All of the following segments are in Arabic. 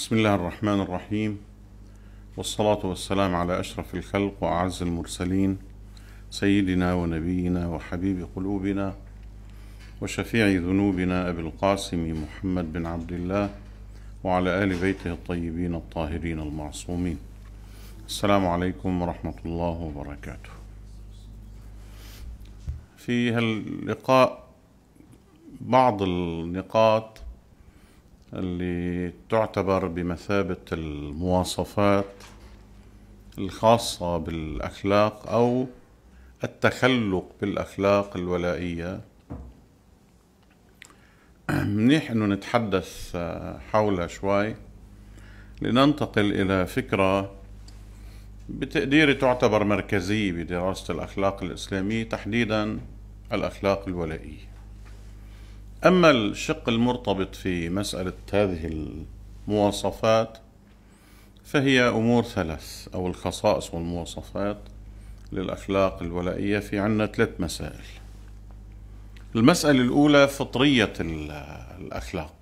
بسم الله الرحمن الرحيم والصلاة والسلام على أشرف الخلق وأعز المرسلين سيدنا ونبينا وحبيب قلوبنا وشفيع ذنوبنا أبي القاسم محمد بن عبد الله وعلى آل بيته الطيبين الطاهرين المعصومين السلام عليكم ورحمة الله وبركاته في هاللقاء بعض النقاط اللي تعتبر بمثابة المواصفات الخاصة بالأخلاق أو التخلق بالأخلاق الولائية منيح أنه نتحدث آه، حولها شوي لننتقل إلى فكرة بتقديري تعتبر مركزية بدراسة الأخلاق الإسلامية تحديدا الأخلاق الولائية أما الشق المرتبط في مسألة هذه المواصفات فهي أمور ثلاث أو الخصائص والمواصفات للأخلاق الولائية في عنا ثلاث مسائل المسألة الأولى فطرية الأخلاق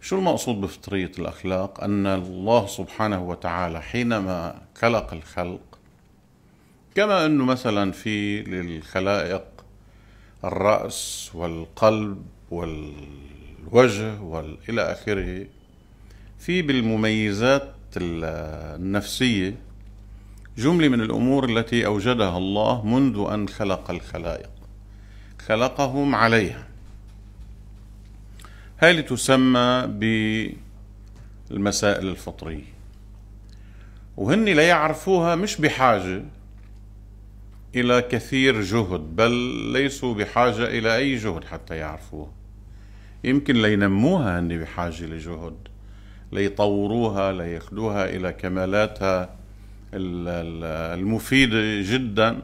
شو المقصود بفطرية الأخلاق؟ أن الله سبحانه وتعالى حينما خلق الخلق كما أنه مثلا في للخلائق الرأس والقلب والوجه وإلى آخره في بالمميزات النفسية جملة من الأمور التي أوجدها الله منذ أن خلق الخلائق خلقهم عليها هذه تسمى بالمسائل الفطرية وهن لا يعرفوها مش بحاجة إلى كثير جهد بل ليسوا بحاجة إلى أي جهد حتى يعرفوها يمكن لينموها هن بحاجة لجهد ليطوروها لياخدوها إلى كمالاتها المفيدة جدا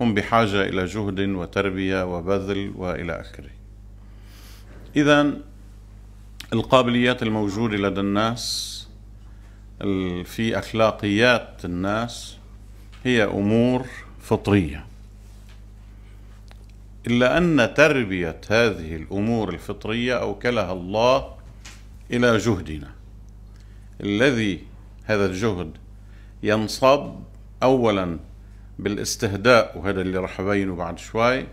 هم بحاجة إلى جهد وتربية وبذل وإلى آخره إذا القابليات الموجودة لدى الناس في أخلاقيات الناس هي أمور فطريه الا ان تربيه هذه الامور الفطريه اوكلها الله الى جهدنا الذي هذا الجهد ينصب اولا بالاستهداء وهذا اللي راح ابينه بعد شوي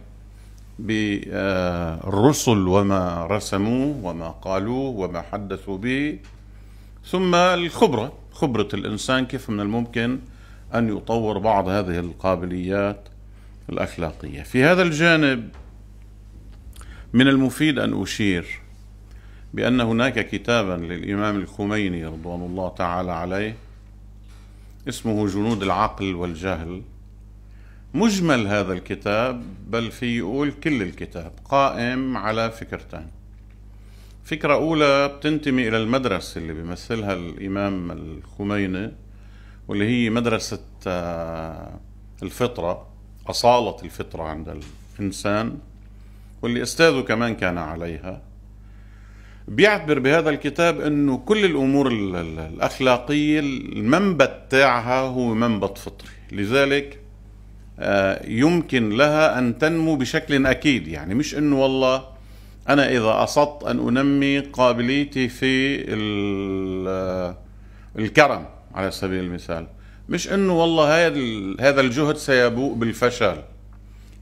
بالرسل وما رسموه وما قالوه وما حدثوا به ثم الخبره خبره الانسان كيف من الممكن أن يطور بعض هذه القابليات الأخلاقية في هذا الجانب من المفيد أن أشير بأن هناك كتابا للإمام الخميني رضوان الله تعالى عليه اسمه جنود العقل والجهل مجمل هذا الكتاب بل في يقول كل الكتاب قائم على فكرتين فكرة أولى بتنتمي إلى المدرسة اللي بيمثلها الإمام الخميني واللي هي مدرسة آه، الفطرة أصالة الفطرة عند الإنسان واللي أستاذه كمان كان عليها بيعتبر بهذا الكتاب أنه كل الأمور الأخلاقية المنبت تاعها هو منبت فطري لذلك آه، يمكن لها أن تنمو بشكل أكيد يعني مش أنه والله أنا إذا أصدت أن أنمي قابليتي في آه، الكرم على سبيل المثال مش انه والله هذا الجهد سيبوء بالفشل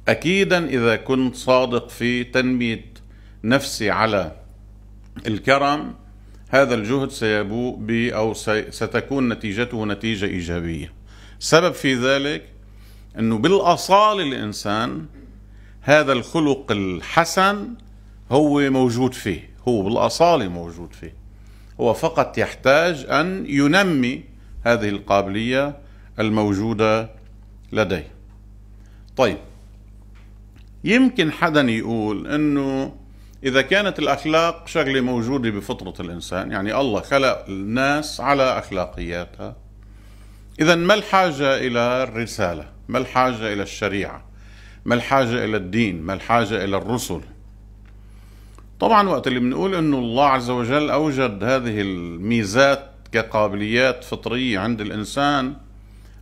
اكيدا اذا كنت صادق في تنميه نفسي على الكرم هذا الجهد سيبوء ب او ستكون نتيجته نتيجه ايجابيه سبب في ذلك انه بالاصاله الانسان هذا الخلق الحسن هو موجود فيه هو بالاصاله موجود فيه هو فقط يحتاج ان ينمي هذه القابلية الموجودة لديه طيب يمكن حدا يقول انه اذا كانت الاخلاق شغله موجوده بفطره الانسان يعني الله خلق الناس على اخلاقياتها اذا ما الحاجه الى الرساله ما الحاجه الى الشريعه ما الحاجه الى الدين ما الحاجه الى الرسل طبعا وقت اللي بنقول انه الله عز وجل اوجد هذه الميزات كقابليات فطرية عند الإنسان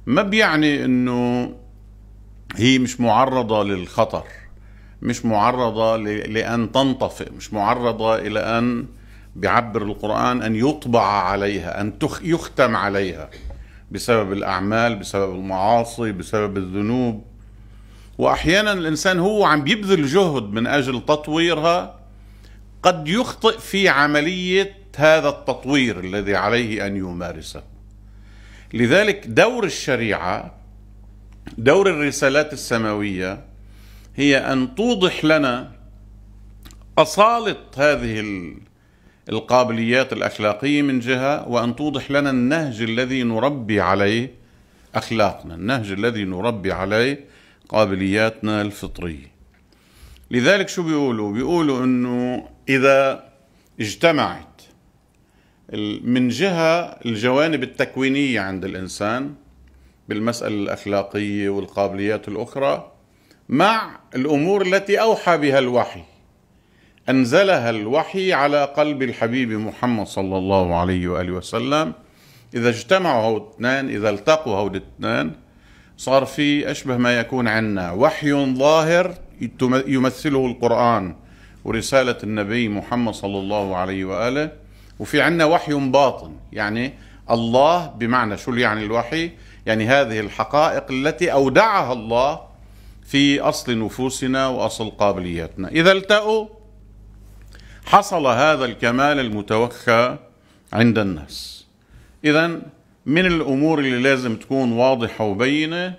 ما بيعني أنه هي مش معرضة للخطر مش معرضة لأن تنطفئ مش معرضة إلى أن بيعبر القرآن أن يطبع عليها أن يختم عليها بسبب الأعمال بسبب المعاصي بسبب الذنوب وأحيانا الإنسان هو عم بيبذل جهد من أجل تطويرها قد يخطئ في عملية هذا التطوير الذي عليه ان يمارسه. لذلك دور الشريعه دور الرسالات السماويه هي ان توضح لنا اصاله هذه القابليات الاخلاقيه من جهه وان توضح لنا النهج الذي نربي عليه اخلاقنا، النهج الذي نربي عليه قابلياتنا الفطريه. لذلك شو بيقولوا؟ بيقولوا انه اذا اجتمعت من جهة الجوانب التكوينية عند الإنسان بالمسألة الأخلاقية والقابليات الأخرى مع الأمور التي أوحى بها الوحي أنزلها الوحي على قلب الحبيب محمد صلى الله عليه وآله وسلم إذا اجتمعوا هؤلاء الاثنان إذا التقوا هؤلاء الاثنان صار في أشبه ما يكون عنا وحي ظاهر يمثله القرآن ورسالة النبي محمد صلى الله عليه وآله وفي عندنا وحي باطن يعني الله بمعنى شو يعني الوحي يعني هذه الحقائق التي أودعها الله في أصل نفوسنا وأصل قابلياتنا إذا التأوا حصل هذا الكمال المتوخى عند الناس إذا من الأمور اللي لازم تكون واضحة وبينة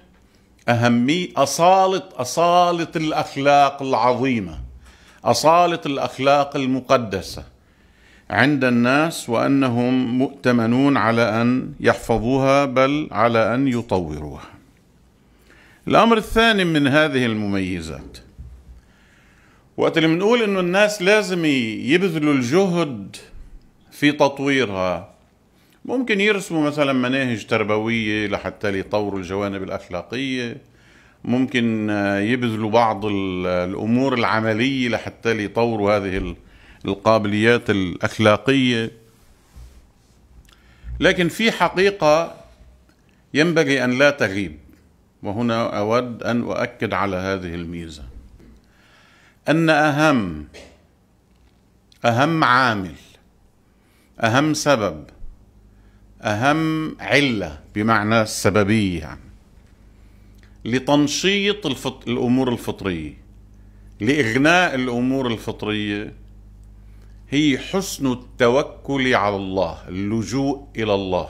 أهمية أصالة أصالة الأخلاق العظيمة أصالة الأخلاق المقدسة عند الناس وانهم مؤتمنون على ان يحفظوها بل على ان يطوروها الامر الثاني من هذه المميزات وقت اللي بنقول انه الناس لازم يبذلوا الجهد في تطويرها ممكن يرسموا مثلا مناهج تربويه لحتى يطوروا الجوانب الاخلاقيه ممكن يبذلوا بعض الامور العمليه لحتى يطوروا هذه القابليات الاخلاقيه لكن في حقيقه ينبغي ان لا تغيب وهنا اود ان اؤكد على هذه الميزه ان اهم اهم عامل اهم سبب اهم عله بمعنى السببيه يعني لتنشيط الفط... الامور الفطريه لاغناء الامور الفطريه هي حسن التوكل على الله اللجوء الى الله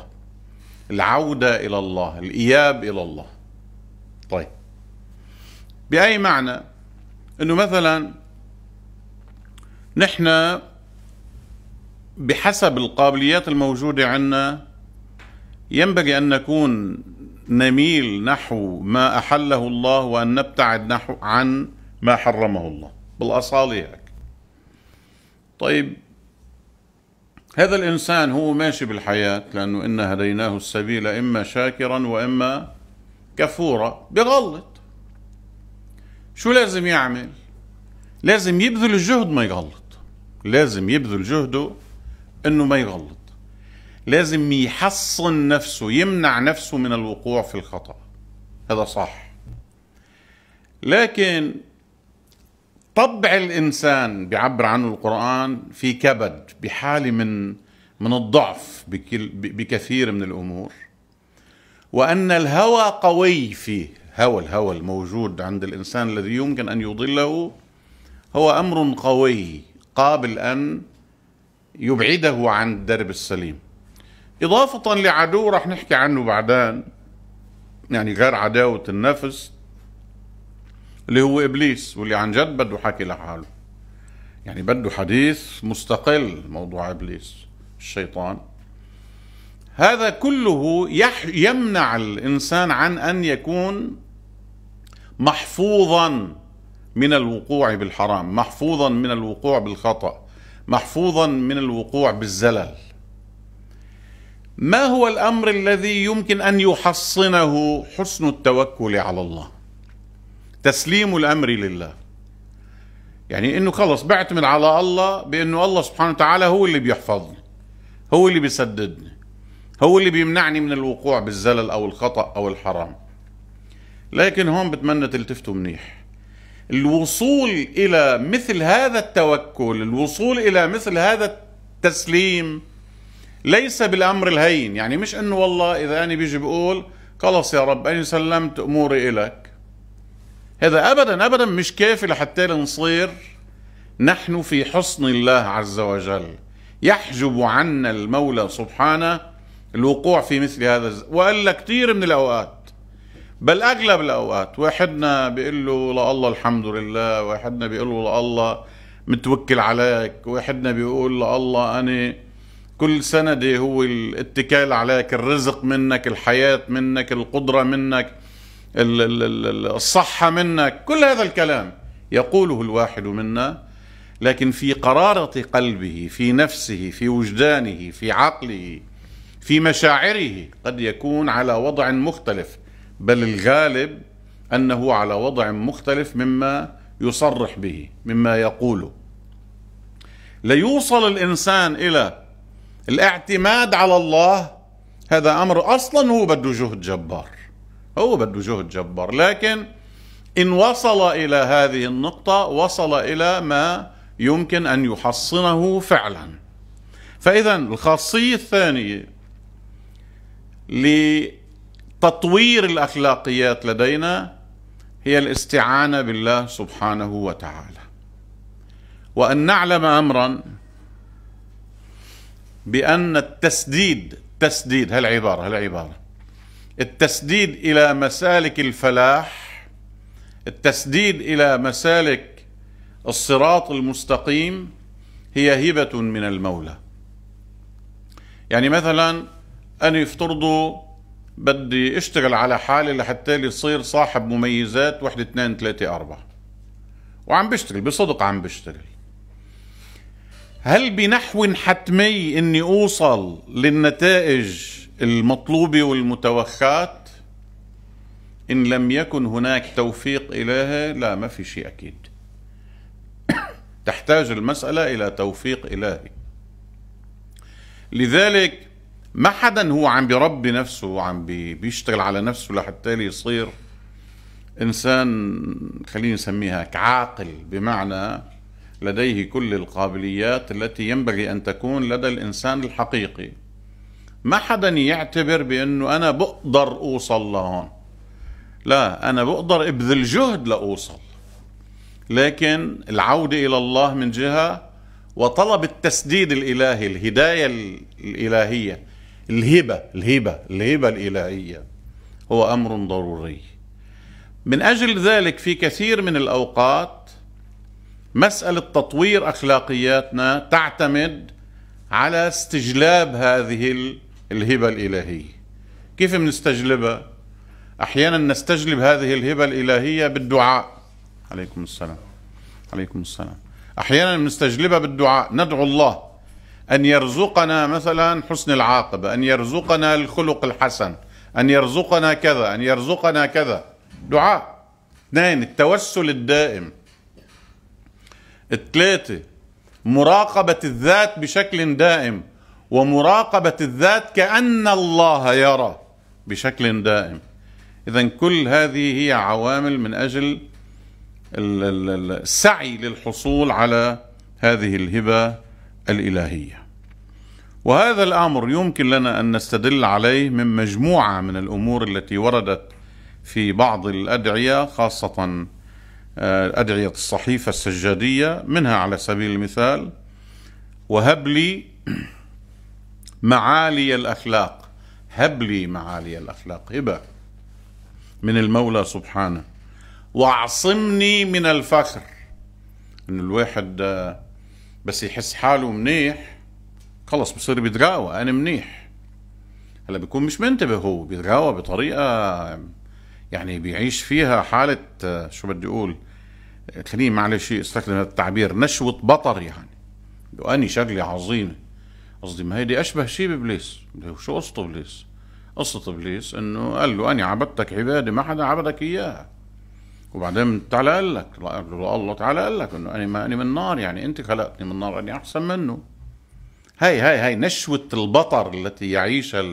العوده الى الله الاياب الى الله طيب باي معنى انه مثلا نحن بحسب القابليات الموجوده عندنا ينبغي ان نكون نميل نحو ما احله الله وان نبتعد نحو عن ما حرمه الله بالاصاله هيك طيب هذا الإنسان هو ماشي بالحياة لأنه إنا هديناه السبيل إما شاكرا وإما كفورا بغلط شو لازم يعمل لازم يبذل الجهد ما يغلط لازم يبذل جهده انه ما يغلط لازم يحصن نفسه يمنع نفسه من الوقوع في الخطأ هذا صح لكن طبع الانسان بيعبر عنه القران في كبد بحاله من من الضعف بكثير من الامور وان الهوى قوي فيه هوى الهوى الموجود عند الانسان الذي يمكن ان يضله هو امر قوي قابل ان يبعده عن الدرب السليم إضافة لعدو رح نحكي عنه بعدين يعني غير عداوة النفس اللي هو ابليس واللي عن جد بده حكي لحاله يعني بده حديث مستقل موضوع ابليس الشيطان هذا كله يح يمنع الانسان عن ان يكون محفوظا من الوقوع بالحرام محفوظا من الوقوع بالخطا محفوظا من الوقوع بالزلل ما هو الامر الذي يمكن ان يحصنه حسن التوكل على الله تسليم الامر لله يعني انه خلص بعتمد على الله بانه الله سبحانه وتعالى هو اللي بيحفظني هو اللي بيسددني هو اللي بيمنعني من الوقوع بالزلل او الخطا او الحرام لكن هون بتمنى تلتفتوا منيح الوصول الى مثل هذا التوكل الوصول الى مثل هذا التسليم ليس بالامر الهين يعني مش انه والله اذا انا بيجي بقول خلص يا رب انا سلمت اموري الك هذا أبدا أبدا مش كافي لحتى نصير نحن في حصن الله عز وجل يحجب عنا المولى سبحانه الوقوع في مثل هذا الز... وإلا كثير من الأوقات بل أغلب الأوقات واحدنا بيقول له لا الله الحمد لله واحدنا بيقول له لا الله متوكل عليك واحدنا بيقول لا الله أنا كل سندي هو الاتكال عليك الرزق منك الحياة منك القدرة منك الصحة منك كل هذا الكلام يقوله الواحد منا لكن في قرارة قلبه في نفسه في وجدانه في عقله في مشاعره قد يكون على وضع مختلف بل الغالب أنه على وضع مختلف مما يصرح به مما يقوله ليوصل الإنسان إلى الاعتماد على الله هذا أمر أصلا هو بده جهد جبار هو بده جهد جبار لكن إن وصل إلى هذه النقطة وصل إلى ما يمكن أن يحصنه فعلا فإذا الخاصية الثانية لتطوير الأخلاقيات لدينا هي الاستعانة بالله سبحانه وتعالى وأن نعلم أمرا بأن التسديد تسديد هالعبارة هالعبارة التسديد الى مسالك الفلاح التسديد الى مسالك الصراط المستقيم هي هبه من المولى يعني مثلا أنا افترضوا بدي اشتغل على حالي لحتى يصير صاحب مميزات واحد اثنين ثلاثة أربعة وعم بشتغل بصدق عم بشتغل هل بنحو حتمي اني اوصل للنتائج المطلوبة والمتوخات إن لم يكن هناك توفيق إلهي لا ما في شيء أكيد تحتاج المسألة إلى توفيق إلهي لذلك ما حدا هو عم بيربي نفسه وعم بيشتغل على نفسه لحتى يصير إنسان خليني نسميها عاقل بمعنى لديه كل القابليات التي ينبغي أن تكون لدى الإنسان الحقيقي ما حدا يعتبر بانه انا بقدر اوصل لهون لا انا بقدر ابذل جهد لاوصل لكن العوده الى الله من جهه وطلب التسديد الالهي الهدايه الالهيه الهبه الهبه الهبه الالهيه هو امر ضروري من اجل ذلك في كثير من الاوقات مساله تطوير اخلاقياتنا تعتمد على استجلاب هذه الهبة الإلهية كيف بنستجلبها؟ أحيانا نستجلب هذه الهبة الإلهية بالدعاء عليكم السلام عليكم السلام أحيانا بنستجلبها بالدعاء ندعو الله أن يرزقنا مثلا حسن العاقبة أن يرزقنا الخلق الحسن أن يرزقنا كذا أن يرزقنا كذا دعاء اثنين التوسل الدائم الثلاثة مراقبة الذات بشكل دائم ومراقبه الذات كان الله يرى بشكل دائم اذا كل هذه هي عوامل من اجل السعي للحصول على هذه الهبه الالهيه وهذا الامر يمكن لنا ان نستدل عليه من مجموعه من الامور التي وردت في بعض الادعيه خاصه آه، ادعيه الصحيفه السجاديه منها على سبيل المثال وهب لي معالي الأخلاق هب لي معالي الأخلاق هبة من المولى سبحانه واعصمني من الفخر إن الواحد آه، بس يحس حاله منيح خلص بصير بيتراوى أنا منيح هلا بيكون مش منتبه هو بيتراوى بطريقة يعني بيعيش فيها حالة آه، شو بدي أقول خليني معلش استخدم هذا التعبير نشوة بطر يعني وأني شغلة عظيمة قصدي ما هيدي اشبه شيء بابليس شو قصته ابليس؟ قصه ابليس انه قال له انا عبدتك عباده ما حدا عبدك اياها وبعدين تعالى قال لك الله تعالى قال لك انه انا ما انا من نار يعني انت خلقتني من نار اني احسن منه هاي هاي هاي نشوه البطر التي يعيشها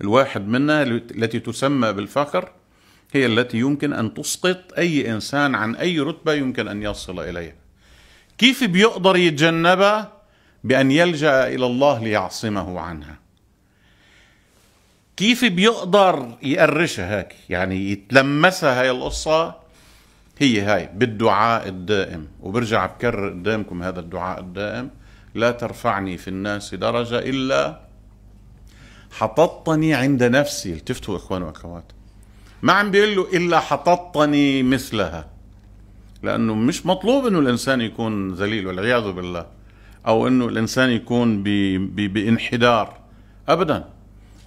الواحد منا التي تسمى بالفخر هي التي يمكن ان تسقط اي انسان عن اي رتبه يمكن ان يصل اليها كيف بيقدر يتجنبها بأن يلجأ إلى الله ليعصمه عنها كيف بيقدر يقرشها هيك يعني يتلمسها هاي القصة هي هاي بالدعاء الدائم وبرجع بكرر قدامكم هذا الدعاء الدائم لا ترفعني في الناس درجة إلا حططني عند نفسي التفتوا إخوان وأخوات ما عم بيقول له إلا حططني مثلها لأنه مش مطلوب أنه الإنسان يكون ذليل والعياذ بالله او انه الانسان يكون بانحدار ابدا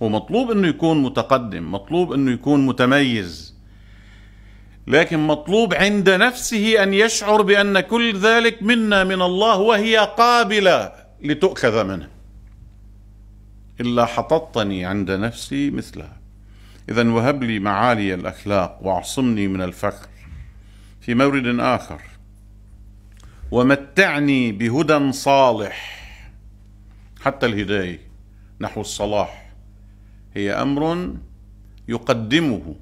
هو مطلوب انه يكون متقدم مطلوب انه يكون متميز لكن مطلوب عند نفسه ان يشعر بان كل ذلك منا من الله وهي قابله لتؤخذ منه الا حططتني عند نفسي مثلها اذا وهب لي معالي الاخلاق واعصمني من الفخر في مورد اخر ومتعني بهدى صالح حتى الهدايه نحو الصلاح هي امر يقدمه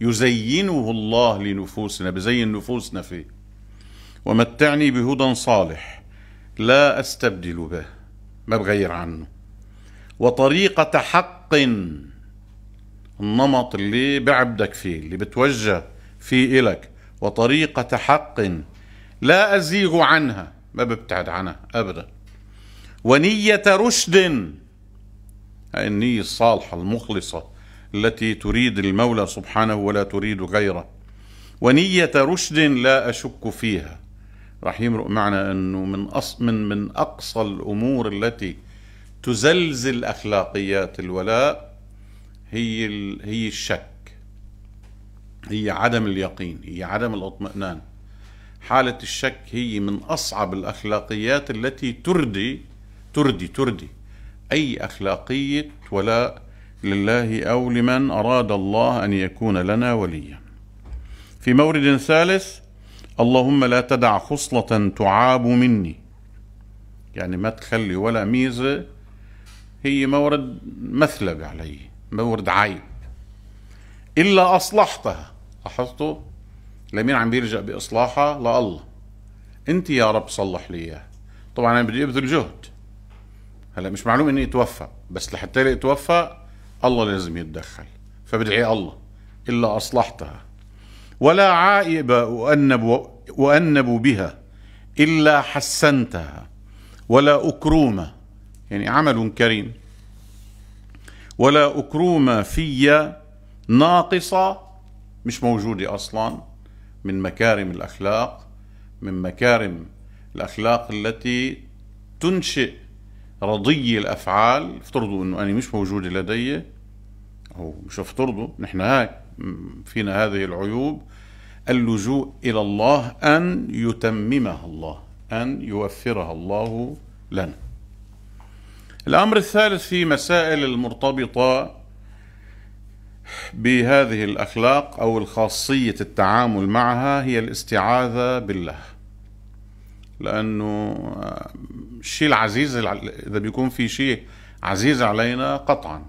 يزينه الله لنفوسنا بزين نفوسنا فيه ومتعني بهدى صالح لا استبدل به ما بغير عنه وطريقة حق النمط اللي بعبدك فيه اللي بتوجه فيه إلك وطريقة حق لا أزيغ عنها ما ببتعد عنها أبدا ونية رشد النية الصالحة المخلصة التي تريد المولى سبحانه ولا تريد غيره ونية رشد لا أشك فيها رح يمرق معنا أنه من, أص من, من أقصى الأمور التي تزلزل أخلاقيات الولاء هي, هي الشك هي عدم اليقين هي عدم الاطمئنان حالة الشك هي من أصعب الأخلاقيات التي تردي تردي تردي أي أخلاقية ولاء لله أو لمن أراد الله أن يكون لنا وليا في مورد ثالث اللهم لا تدع خصلة تعاب مني يعني ما تخلي ولا ميزة هي مورد مثلب علي مورد عيب إلا أصلحتها لاحظتوا لمين عم بيلجأ بإصلاحها لله أنت يا رب صلح لي اياها. طبعا أنا بدي أبذل جهد هلا مش معلوم إني أتوفى بس لحتى أتوفى الله لازم يتدخل فبدعي الله إلا أصلحتها ولا عائب أؤنب, أؤنب بها إلا حسنتها ولا أكرومة يعني عمل كريم ولا أكرومة في ناقصة مش موجودة أصلاً من مكارم الاخلاق من مكارم الاخلاق التي تنشئ رضي الافعال افترضوا انه انا مش موجوده لدي او مش افترضوا نحن هاك فينا هذه العيوب اللجوء الى الله ان يتممها الله ان يوفرها الله لنا الامر الثالث في مسائل المرتبطه بهذه الاخلاق او الخاصيه التعامل معها هي الاستعاذه بالله لانه الشيء آه، العزيز اذا بيكون في شيء عزيز علينا قطعا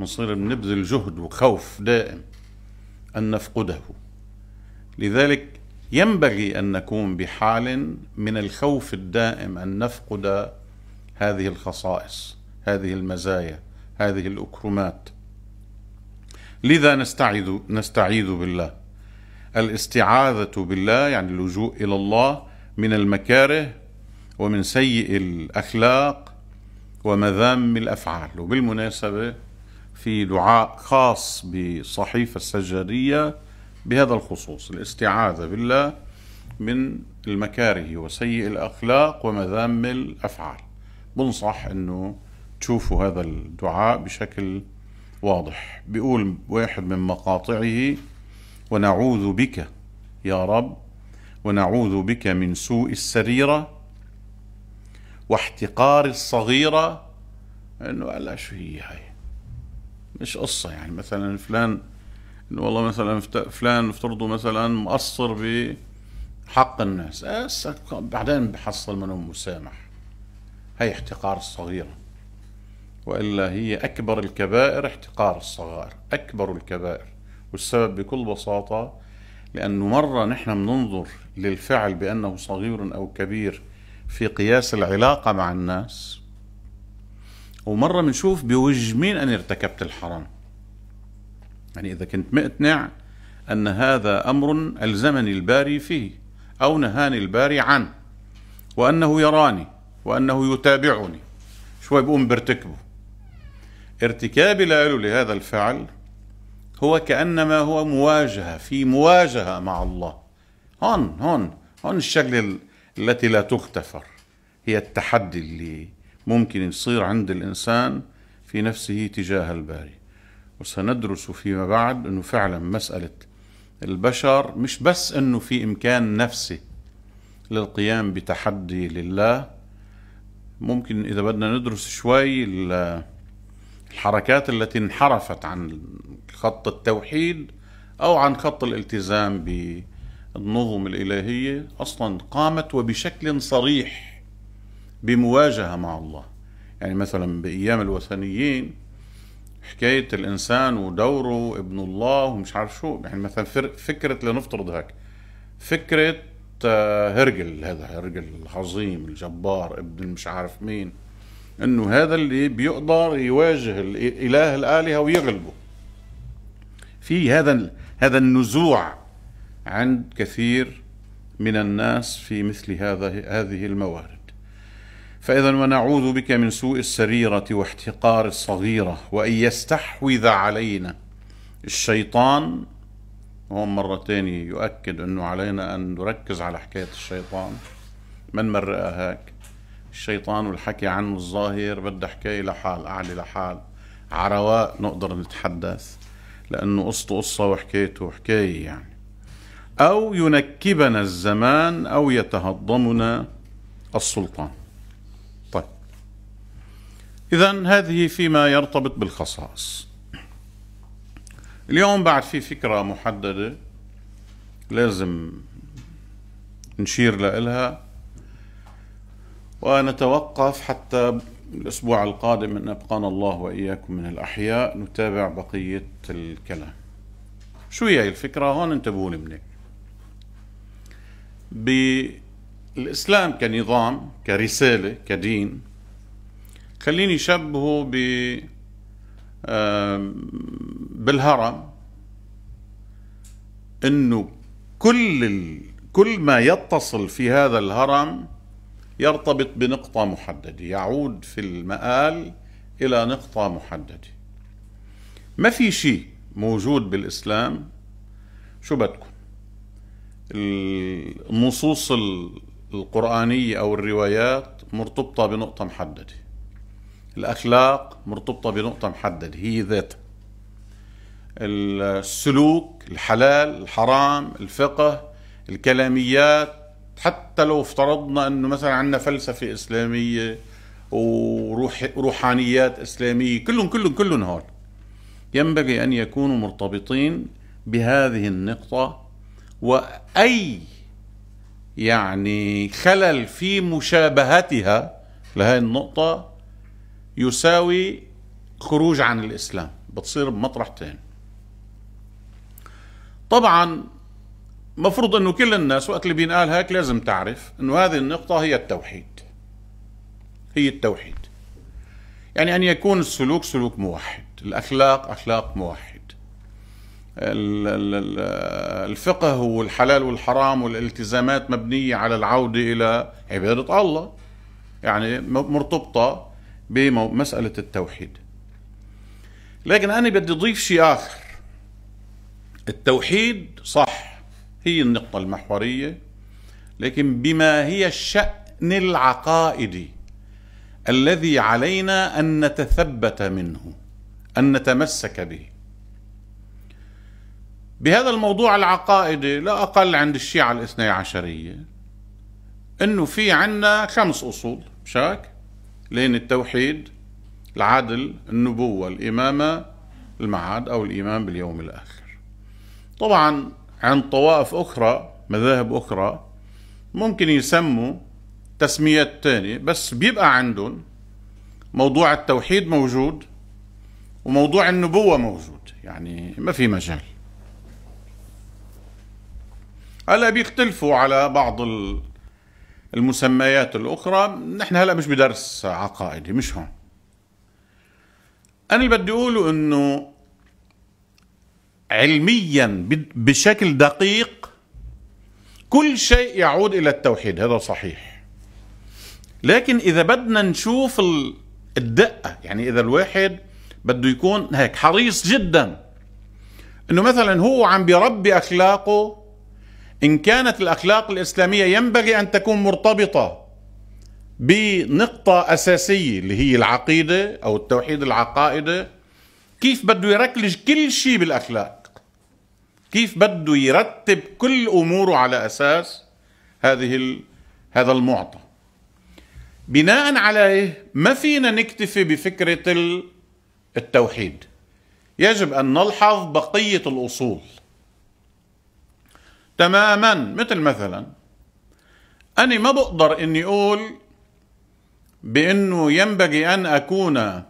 بنصير بنبذل جهد وخوف دائم ان نفقده لذلك ينبغي ان نكون بحال من الخوف الدائم ان نفقد هذه الخصائص هذه المزايا هذه الاكرمات لذا نستعيذ نستعيذ بالله الاستعاذة بالله يعني اللجوء إلى الله من المكاره ومن سيء الأخلاق ومذام الأفعال وبالمناسبة في دعاء خاص بصحيفة السجادية بهذا الخصوص الاستعاذة بالله من المكاره وسيء الأخلاق ومذام الأفعال بنصح أنه تشوفوا هذا الدعاء بشكل واضح بيقول واحد من مقاطعه ونعوذ بك يا رب ونعوذ بك من سوء السريرة واحتقار الصغيرة انه قال شو هي هاي مش قصة يعني مثلا فلان انه والله مثلا فلان افترضوا مثلا مقصر بحق الناس إيه، بعدين بحصل منهم مسامح هي احتقار الصغيره والا هي اكبر الكبائر احتقار الصغائر اكبر الكبائر والسبب بكل بساطه لانه مره نحن بننظر للفعل بانه صغير او كبير في قياس العلاقه مع الناس ومره بنشوف بوجه مين انا ارتكبت الحرام يعني اذا كنت مقتنع ان هذا امر الزمني الباري فيه او نهاني الباري عنه وانه يراني وانه يتابعني شوي بقوم برتكبه ارتكاب الآل لهذا الفعل هو كأنما هو مواجهة في مواجهة مع الله هون هون هون الشكل التي لا تغتفر هي التحدي اللي ممكن يصير عند الإنسان في نفسه تجاه الباري وسندرس فيما بعد أنه فعلا مسألة البشر مش بس أنه في إمكان نفسي للقيام بتحدي لله ممكن إذا بدنا ندرس شوي الحركات التي انحرفت عن خط التوحيد أو عن خط الالتزام بالنظم الإلهية أصلا قامت وبشكل صريح بمواجهة مع الله يعني مثلا بأيام الوثنيين حكاية الإنسان ودوره ابن الله ومش عارف شو يعني مثلا فكرة لنفترض هيك فكرة آه، هرجل هذا هرجل العظيم الجبار ابن مش عارف مين انه هذا اللي بيقدر يواجه اله الالهه ويغلبه في هذا هذا النزوع عند كثير من الناس في مثل هذا هذه الموارد فاذا ونعوذ بك من سوء السريره واحتقار الصغيره وان يستحوذ علينا الشيطان هون مرة تانية يؤكد أنه علينا أن نركز على حكاية الشيطان من مرقها هيك الشيطان والحكي عنه الظاهر بده حكايه لحال قعده لحال عرواء نقدر نتحدث لأنه قصته قصة وحكايته حكاية يعني أو ينكبنا الزمان أو يتهضمنا السلطان طيب إذا هذه فيما يرتبط بالخصائص اليوم بعد في فكرة محددة لازم نشير لها ونتوقف حتى الأسبوع القادم أن أبقانا الله وإياكم من الأحياء نتابع بقية الكلام شو هي الفكرة هون انتبهوا لي بالإسلام كنظام كرسالة كدين خليني شبهه ب بالهرم انه كل ال... كل ما يتصل في هذا الهرم يرتبط بنقطة محددة يعود في المآل إلى نقطة محددة ما في شيء موجود بالإسلام شو بدكم النصوص القرآنية أو الروايات مرتبطة بنقطة محددة الأخلاق مرتبطة بنقطة محددة هي ذاتها السلوك الحلال الحرام الفقه الكلاميات حتى لو افترضنا انه مثلا عندنا فلسفه اسلاميه وروح روحانيات اسلاميه كلهم كلهم كلهم هول ينبغي ان يكونوا مرتبطين بهذه النقطه واي يعني خلل في مشابهتها لهذه النقطه يساوي خروج عن الاسلام بتصير بمطرح تاني طبعا مفروض انه كل الناس وقت اللي بينقال هيك لازم تعرف انه هذه النقطة هي التوحيد. هي التوحيد. يعني ان يكون السلوك سلوك موحد، الاخلاق اخلاق موحد. الفقه والحلال والحرام والالتزامات مبنية على العودة الى عبادة الله. يعني مرتبطة بمسألة التوحيد. لكن انا بدي اضيف شيء اخر. التوحيد صح هي النقطة المحورية لكن بما هي الشأن العقائدي الذي علينا أن نتثبت منه أن نتمسك به بهذا الموضوع العقائدي لا أقل عند الشيعة الاثني عشرية أنه في عنا خمس أصول شاك لين التوحيد العدل النبوة الإمامة المعاد أو الإيمان باليوم الآخر طبعا عن طوائف أخرى مذاهب أخرى ممكن يسموا تسميات تانية بس بيبقى عندهم موضوع التوحيد موجود وموضوع النبوة موجود يعني ما في مجال هلا بيختلفوا على بعض المسميات الأخرى نحن هلا مش بدرس عقائدي مش هون أنا اللي بدي أقوله إنه علميا بشكل دقيق كل شيء يعود الى التوحيد هذا صحيح لكن اذا بدنا نشوف الدقه يعني اذا الواحد بده يكون هيك حريص جدا انه مثلا هو عم بيربي اخلاقه ان كانت الاخلاق الاسلاميه ينبغي ان تكون مرتبطه بنقطه اساسيه اللي هي العقيده او التوحيد العقائده كيف بده يركلج كل شيء بالاخلاق كيف بده يرتب كل اموره على اساس هذه هذا المعطى بناء عليه ما فينا نكتفي بفكره التوحيد يجب ان نلحظ بقيه الاصول تماما مثل مثلا اني ما بقدر اني اقول بانه ينبغي ان اكون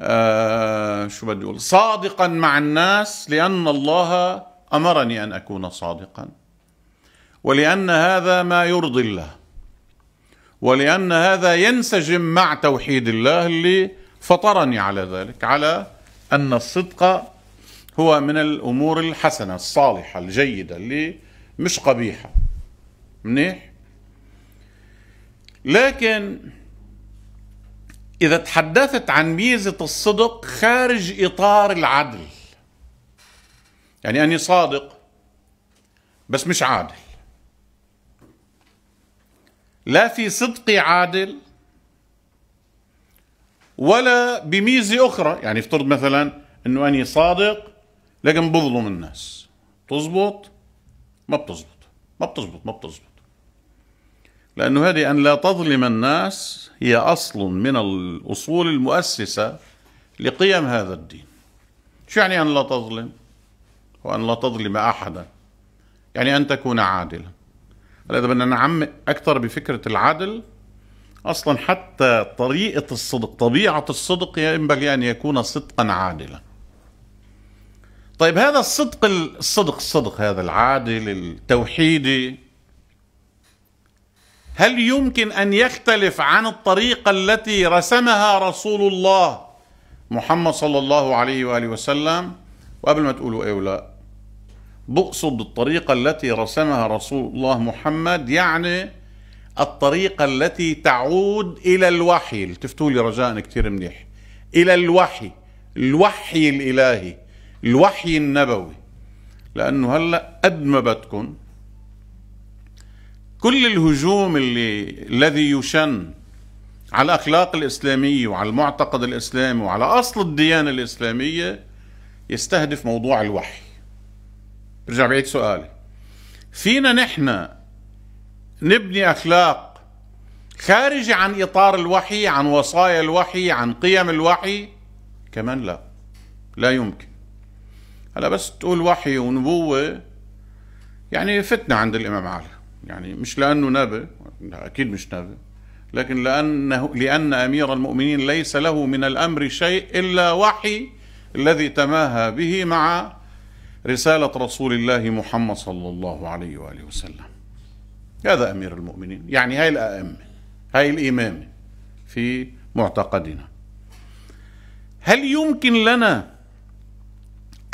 آه، شو بدي اقول صادقا مع الناس لان الله امرني ان اكون صادقا ولان هذا ما يرضي الله ولان هذا ينسجم مع توحيد الله اللي فطرني على ذلك على ان الصدق هو من الامور الحسنه الصالحه الجيده اللي مش قبيحه منيح لكن إذا تحدثت عن ميزة الصدق خارج إطار العدل يعني أني صادق بس مش عادل لا في صدقي عادل ولا بميزة أخرى يعني افترض مثلا أنه أني صادق لكن بظلم الناس بتزبط ما بتزبط ما بتزبط ما بتزبط لأنه هذه أن لا تظلم الناس هي أصل من الأصول المؤسسة لقيم هذا الدين شو يعني أن لا تظلم وأن لا تظلم أحدا يعني أن تكون عادلا إذا بدنا نعمق أكثر بفكرة العدل أصلا حتى طريقة الصدق طبيعة الصدق ينبغي أن يكون صدقا عادلا طيب هذا الصدق الصدق الصدق هذا العادل التوحيدي هل يمكن ان يختلف عن الطريقه التي رسمها رسول الله محمد صلى الله عليه واله وسلم وقبل ما تقولوا ايه ولا بقصد الطريقه التي رسمها رسول الله محمد يعني الطريقه التي تعود الى الوحي التفتوا لي رجاء كثير منيح الى الوحي الوحي الالهي الوحي النبوي لانه هلا قد ما بدكم كل الهجوم اللي الذي يشن على الأخلاق الإسلامية وعلى المعتقد الإسلامي وعلى أصل الديانة الإسلامية يستهدف موضوع الوحي برجع بعيد سؤالي فينا نحن نبني أخلاق خارجة عن إطار الوحي عن وصايا الوحي عن قيم الوحي كمان لا لا يمكن هلا بس تقول وحي ونبوة يعني فتنة عند الإمام علي يعني مش لأنه نبي أكيد مش نبي لكن لأنه لأن أمير المؤمنين ليس له من الأمر شيء إلا وحي الذي تماهى به مع رسالة رسول الله محمد صلى الله عليه وآله وسلم هذا أمير المؤمنين يعني هاي الأئمة هاي الإمامة في معتقدنا هل يمكن لنا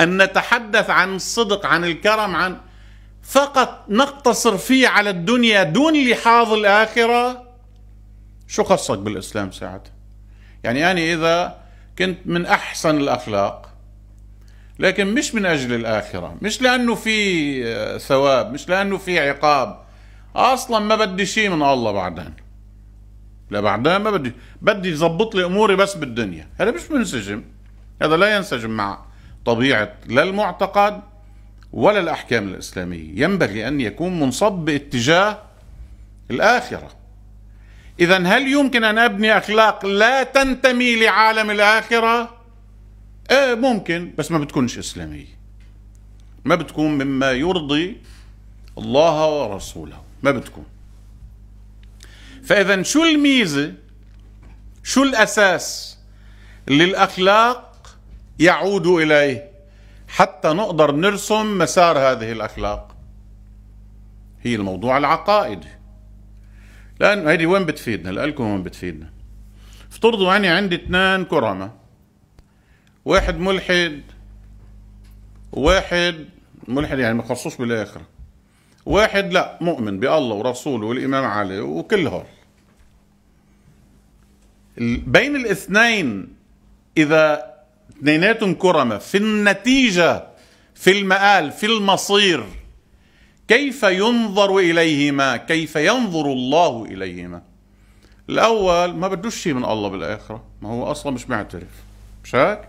أن نتحدث عن الصدق عن الكرم عن فقط نقتصر فيه على الدنيا دون لحاظ الآخرة شو قصدك بالإسلام ساعتها يعني أنا إذا كنت من أحسن الأخلاق لكن مش من أجل الآخرة مش لأنه في آه، ثواب مش لأنه في عقاب أصلا ما بدي شيء من الله بعدين لا بعدين ما بدي بدي يزبط لي أموري بس بالدنيا هذا مش منسجم هذا لا ينسجم مع طبيعة لا المعتقد ولا الأحكام الإسلامية ينبغي أن يكون منصب باتجاه الآخرة إذا هل يمكن أن أبني أخلاق لا تنتمي لعالم الآخرة؟ آه ممكن بس ما بتكونش إسلامية ما بتكون مما يرضي الله ورسوله ما بتكون فإذا شو الميزة شو الأساس اللي الأخلاق يعود إليه حتى نقدر نرسم مسار هذه الأخلاق هي الموضوع العقائدي لأن هيدي وين بتفيدنا لألكم وين بتفيدنا افترضوا اني عندي اثنين كرامة واحد ملحد وواحد ملحد يعني مخصوص بالآخرة واحد لا مؤمن بالله ورسوله والإمام علي وكل هول بين الاثنين إذا اثنيناتهم كرمة في النتيجة في المآل في المصير كيف ينظر إليهما كيف ينظر الله إليهما الأول ما بدوش شيء من الله بالآخرة ما هو أصلا مش معترف مش هيك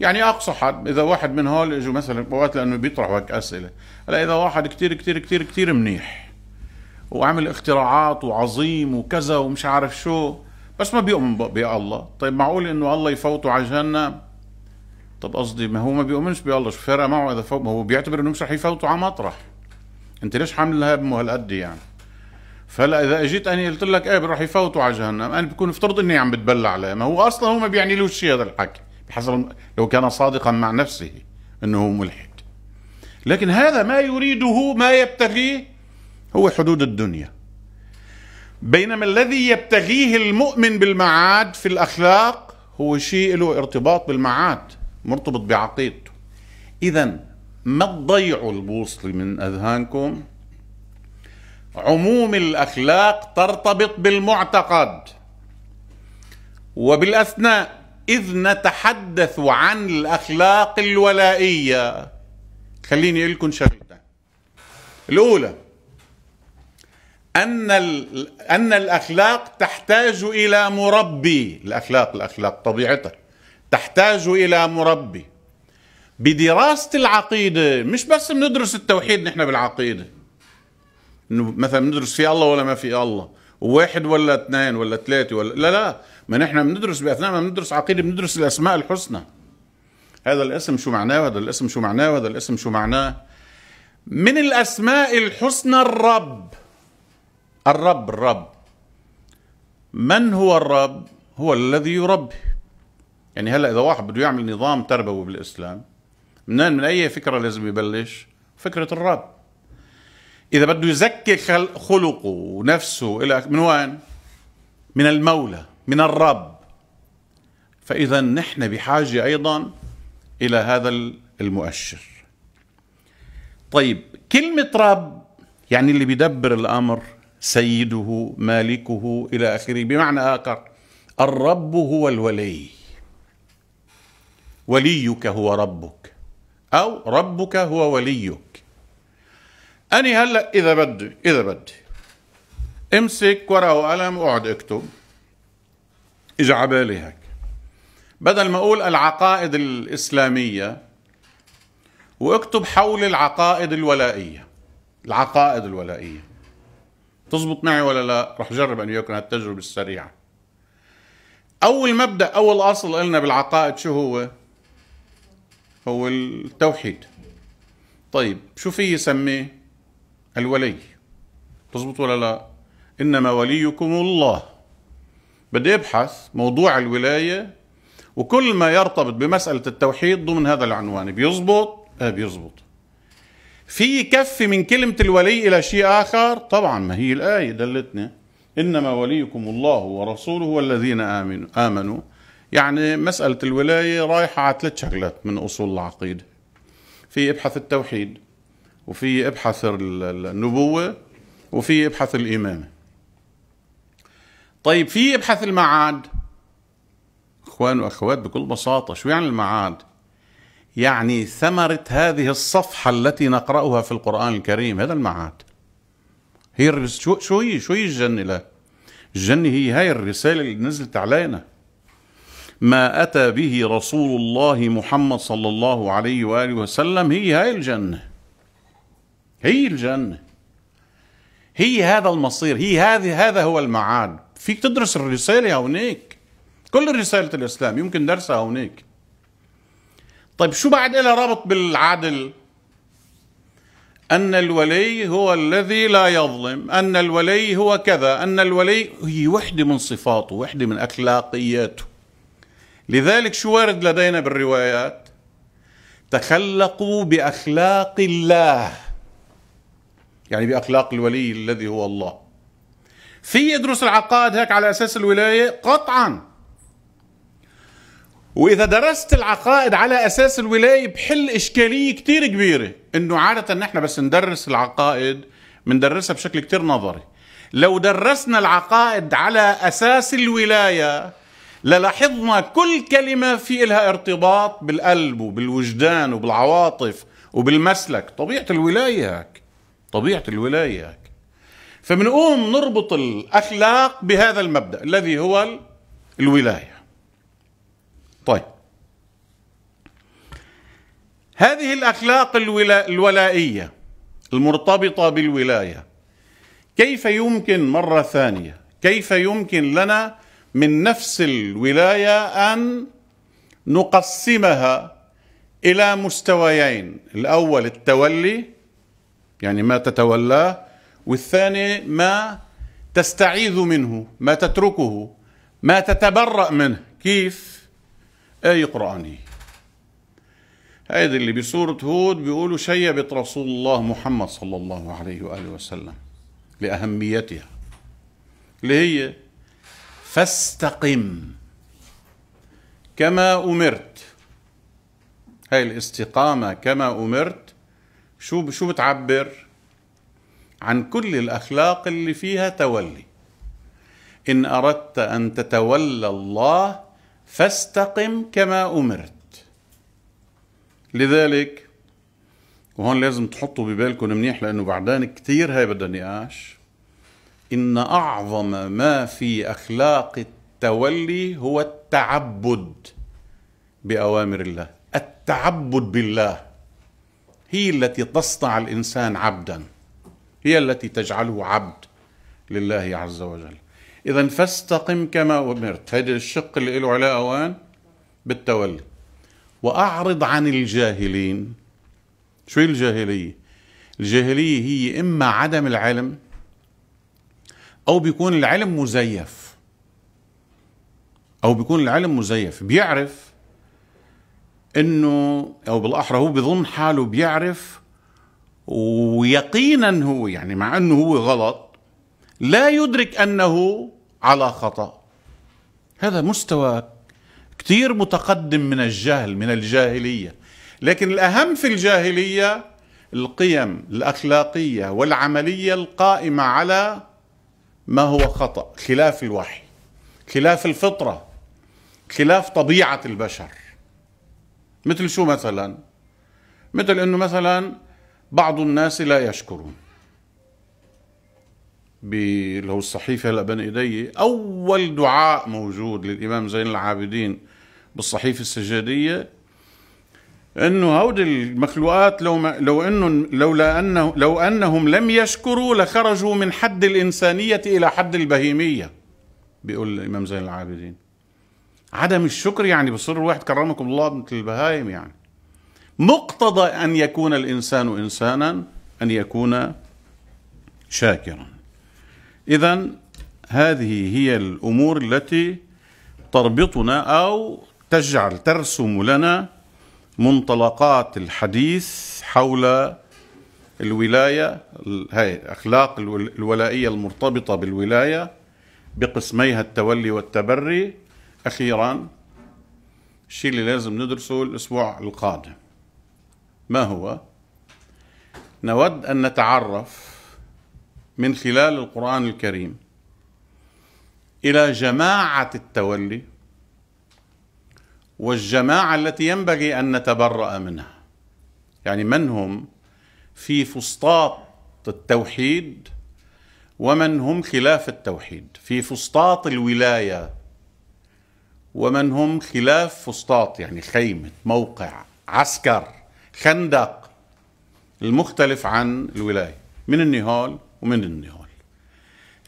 يعني أقصى حد إذا واحد من هول إجوا مثلا أوقات لأنه بيطرح هيك أسئلة هلا إذا واحد كتير كتير كتير كتير منيح وعمل اختراعات وعظيم وكذا ومش عارف شو بس ما بيؤمن بالله طيب معقول إنه الله يفوته على جهنم طب قصدي ما هو ما بيؤمنش بالله شو فارقه معه اذا فوق ما هو بيعتبر انه مش رح يفوتوا على مطرح انت ليش حاملها همه هالقد يعني فلا اذا اجيت اني قلت لك ايه رح يفوتوا على جهنم انا بكون افترض اني عم بتبلع عليه ما هو اصلا هو ما بيعنيلوش شيء هذا الحكي بحسب لو كان صادقا مع نفسه انه هو ملحد لكن هذا ما يريده ما يبتغيه هو حدود الدنيا بينما الذي يبتغيه المؤمن بالمعاد في الاخلاق هو شيء له ارتباط بالمعاد مرتبط بعقيدته إذا ما تضيعوا البوصلة من أذهانكم عموم الأخلاق ترتبط بالمعتقد وبالأثناء إذ نتحدث عن الأخلاق الولائية خليني أقول لكم شغلتين الأولى أن أن الأخلاق تحتاج إلى مربي الأخلاق الأخلاق طبيعتها تحتاج الى مربي بدراسه العقيده مش بس بندرس التوحيد نحن بالعقيده انه مثلا بندرس في الله ولا ما في الله واحد ولا اثنين ولا ثلاثه ولا لا لا ما نحن بندرس باثناء ما بندرس عقيده بندرس الاسماء الحسنى هذا الاسم شو معناه وهذا الاسم شو معناه وهذا الاسم شو معناه من الاسماء الحسنى الرب الرب الرب من هو الرب هو الذي يربي يعني هلا اذا واحد بده يعمل نظام تربوي بالاسلام منين من اي فكره لازم يبلش؟ فكره الرب. اذا بده يزكي خلقه ونفسه الى من وين؟ من المولى، من الرب. فاذا نحن بحاجه ايضا الى هذا المؤشر. طيب كلمه رب يعني اللي بيدبر الامر سيده مالكه الى اخره، بمعنى اخر الرب هو الولي. وليك هو ربك أو ربك هو وليك أني هلأ إذا بدي إذا بدي امسك ورقة وقلم واقعد اكتب اجى عبالي هيك بدل ما اقول العقائد الاسلاميه واكتب حول العقائد الولائيه العقائد الولائيه تزبط معي ولا لا رح جرب ان يكون هالتجربه السريعه اول مبدا اول اصل لنا بالعقائد شو هو هو التوحيد طيب شو في يسمي الولي تزبط ولا لا إنما وليكم الله بدي أبحث موضوع الولاية وكل ما يرتبط بمسألة التوحيد ضمن هذا العنوان بيزبط آه بيزبط في كف من كلمة الولي إلى شيء آخر طبعا ما هي الآية دلتنا إنما وليكم الله ورسوله والذين آمنوا, آمنوا يعني مسألة الولاية رايحة على ثلاث شغلات من أصول العقيدة في ابحث التوحيد وفي ابحث النبوة وفي ابحث الإمامة طيب في ابحث المعاد اخوان واخوات بكل بساطه شو يعني المعاد يعني ثمره هذه الصفحه التي نقراها في القران الكريم هذا المعاد هي شو شو هي شو هي الجنه لا الجنه هي هاي الرساله اللي نزلت علينا ما أتى به رسول الله محمد صلى الله عليه وآله وسلم هي هاي الجنة هي الجنة هي هذا المصير هي هذه هذا هو المعاد فيك تدرس الرسالة هونيك كل رسالة الإسلام يمكن درسها هونيك طيب شو بعد لها ربط بالعدل أن الولي هو الذي لا يظلم أن الولي هو كذا أن الولي هي وحدة من صفاته وحدة من أخلاقياته لذلك شو وارد لدينا بالروايات تخلقوا باخلاق الله يعني باخلاق الولي الذي هو الله في يدرس العقائد هيك على اساس الولايه قطعا واذا درست العقائد على اساس الولايه بحل اشكاليه كتير كبيره انه عاده نحن بس ندرس العقائد بندرسها بشكل كتير نظري لو درسنا العقائد على اساس الولايه للاحظنا كل كلمة في إلها ارتباط بالقلب وبالوجدان وبالعواطف وبالمسلك طبيعة الولاية هيك طبيعة الولاية هيك فبنقوم نربط الأخلاق بهذا المبدأ الذي هو الولاية طيب هذه الأخلاق الولا... الولائية المرتبطة بالولاية كيف يمكن مرة ثانية كيف يمكن لنا من نفس الولاية أن نقسمها إلى مستويين الأول التولي يعني ما تتولاه والثاني ما تستعيذ منه ما تتركه ما تتبرأ منه كيف آية قرآنية هذا اللي بسورة هود بيقولوا شيبت رسول الله محمد صلى الله عليه وآله وسلم لأهميتها اللي هي فاستقم كما امرت هاي الاستقامه كما امرت شو شو بتعبر عن كل الاخلاق اللي فيها تولي ان اردت ان تتولى الله فاستقم كما امرت لذلك وهون لازم تحطوا ببالكم منيح لانه بعدين كثير هاي بدها نقاش ان اعظم ما في اخلاق التولي هو التعبد باوامر الله التعبد بالله هي التي تصنع الانسان عبدا هي التي تجعله عبد لله عز وجل اذا فاستقم كما امرت هذا الشق اللي له علاقه وين بالتولي واعرض عن الجاهلين شو الجاهليه الجاهليه هي اما عدم العلم او بيكون العلم مزيف او بيكون العلم مزيف بيعرف انه او بالاحرى هو بيظن حاله بيعرف ويقينا هو يعني مع انه هو غلط لا يدرك انه على خطأ هذا مستوى كثير متقدم من الجهل من الجاهلية لكن الأهم في الجاهلية القيم الأخلاقية والعملية القائمة على ما هو خطأ خلاف الوحي خلاف الفطرة خلاف طبيعة البشر مثل شو مثلا مثل انه مثلا بعض الناس لا يشكرون اللي هو الصحيفة هلا بين ايدي اول دعاء موجود للامام زين العابدين بالصحيفة السجادية انه هودي المخلوقات لو ما لو انه لولا انه لو انهم لم يشكروا لخرجوا من حد الانسانيه الى حد البهيميه بيقول الامام زين العابدين عدم الشكر يعني بصير الواحد كرمكم الله مثل البهايم يعني مقتضى ان يكون الانسان انسانا ان يكون شاكرا اذا هذه هي الامور التي تربطنا او تجعل ترسم لنا منطلقات الحديث حول الولايه هاي الاخلاق الولائيه المرتبطه بالولايه بقسميها التولي والتبري اخيرا الشيء اللي لازم ندرسه الاسبوع القادم ما هو نود ان نتعرف من خلال القران الكريم الى جماعه التولي والجماعة التي ينبغي أن نتبرأ منها يعني من هم في فسطاط التوحيد ومن هم خلاف التوحيد في فسطاط الولاية ومن هم خلاف فسطاط يعني خيمة موقع عسكر خندق المختلف عن الولاية من النهال ومن النهال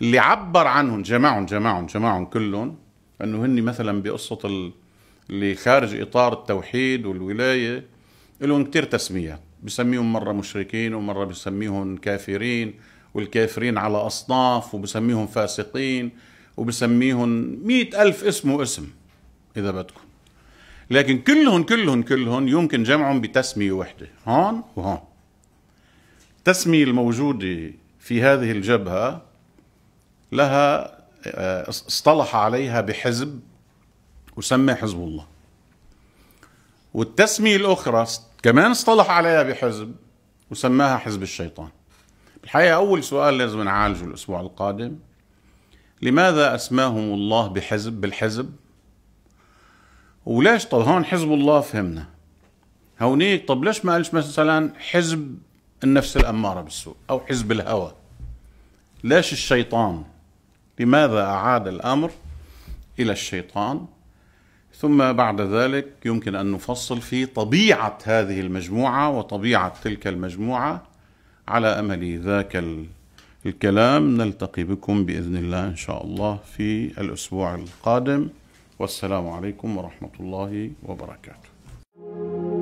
اللي عبر عنهم جمعهم جمعهم جمعهم كلهم انه هن مثلا بقصه اللي خارج اطار التوحيد والولايه لهم كثير تسميات بسميهم مره مشركين ومره بسميهم كافرين والكافرين على اصناف وبسميهم فاسقين وبسميهم مئة ألف اسم واسم إذا بدكم لكن كلهم كلهم كلهم يمكن جمعهم بتسمية وحده هون وهون التسمية الموجودة في هذه الجبهة لها آه، اصطلح عليها بحزب وسمى حزب الله والتسمية الأخرى كمان اصطلح عليها بحزب وسماها حزب الشيطان الحقيقة أول سؤال لازم نعالجه الأسبوع القادم لماذا أسماهم الله بحزب بالحزب وليش طب هون حزب الله فهمنا هونيك طب ليش ما قالش مثلا حزب النفس الأمارة بالسوء أو حزب الهوى ليش الشيطان لماذا أعاد الأمر إلى الشيطان ثم بعد ذلك يمكن ان نفصل في طبيعه هذه المجموعه وطبيعه تلك المجموعه على امل ذاك الكلام نلتقي بكم باذن الله ان شاء الله في الاسبوع القادم والسلام عليكم ورحمه الله وبركاته.